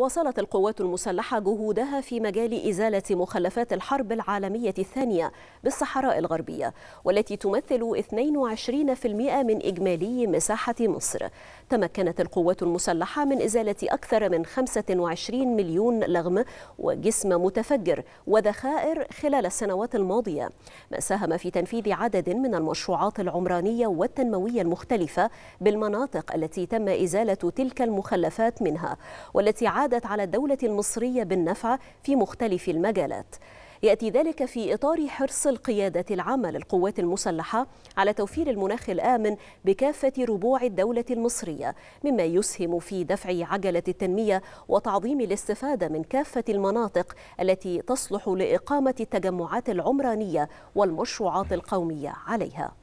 واصلت القوات المسلحة جهودها في مجال إزالة مخلفات الحرب العالمية الثانية بالصحراء الغربية والتي تمثل 22% من إجمالي مساحة مصر تمكنت القوات المسلحة من إزالة أكثر من 25 مليون لغم وجسم متفجر وذخائر خلال السنوات الماضية ما ساهم في تنفيذ عدد من المشروعات العمرانية والتنموية المختلفة بالمناطق التي تم إزالة تلك المخلفات منها والتي عاد عادت على الدولة المصرية بالنفع في مختلف المجالات يأتي ذلك في إطار حرص القيادة العامة للقوات المسلحة على توفير المناخ الآمن بكافة ربوع الدولة المصرية مما يسهم في دفع عجلة التنمية وتعظيم الاستفادة من كافة المناطق التي تصلح لإقامة التجمعات العمرانية والمشروعات القومية عليها